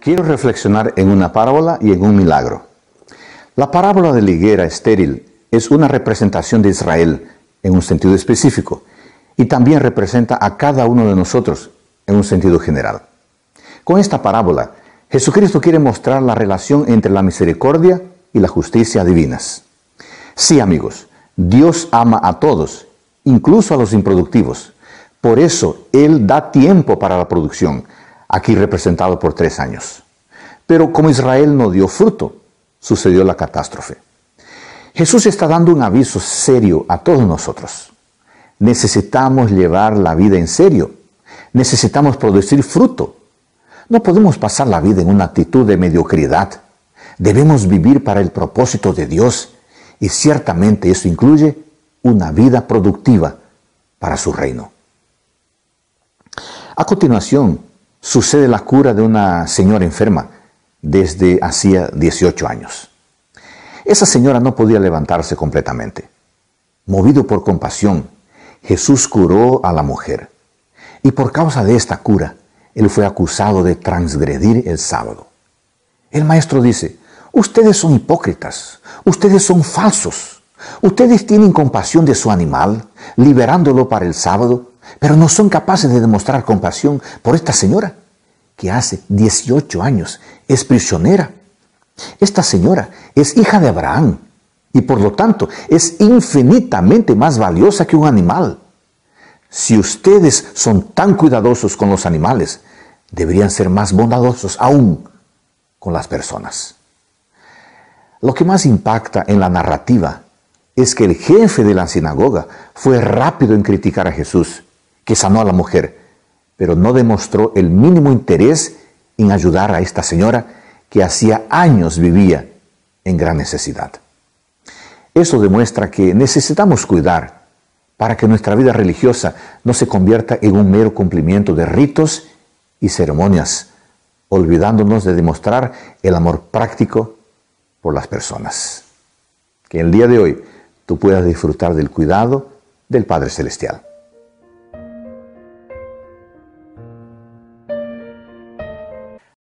Quiero reflexionar en una parábola y en un milagro. La parábola de la higuera estéril es una representación de Israel en un sentido específico y también representa a cada uno de nosotros en un sentido general. Con esta parábola, Jesucristo quiere mostrar la relación entre la misericordia y la justicia divinas. Sí, amigos, Dios ama a todos, incluso a los improductivos. Por eso Él da tiempo para la producción, aquí representado por tres años. Pero como Israel no dio fruto, sucedió la catástrofe. Jesús está dando un aviso serio a todos nosotros. Necesitamos llevar la vida en serio. Necesitamos producir fruto. No podemos pasar la vida en una actitud de mediocridad. Debemos vivir para el propósito de Dios y ciertamente eso incluye una vida productiva para su reino. A continuación, sucede la cura de una señora enferma desde hacía 18 años. Esa señora no podía levantarse completamente. Movido por compasión, Jesús curó a la mujer. Y por causa de esta cura, él fue acusado de transgredir el sábado. El maestro dice, ustedes son hipócritas, ustedes son falsos, ustedes tienen compasión de su animal, liberándolo para el sábado, pero no son capaces de demostrar compasión por esta señora que hace 18 años es prisionera. Esta señora es hija de Abraham y por lo tanto es infinitamente más valiosa que un animal. Si ustedes son tan cuidadosos con los animales, deberían ser más bondadosos aún con las personas. Lo que más impacta en la narrativa es que el jefe de la sinagoga fue rápido en criticar a Jesús que sanó a la mujer, pero no demostró el mínimo interés en ayudar a esta señora que hacía años vivía en gran necesidad. Eso demuestra que necesitamos cuidar para que nuestra vida religiosa no se convierta en un mero cumplimiento de ritos y ceremonias, olvidándonos de demostrar el amor práctico por las personas. Que el día de hoy tú puedas disfrutar del cuidado del Padre Celestial.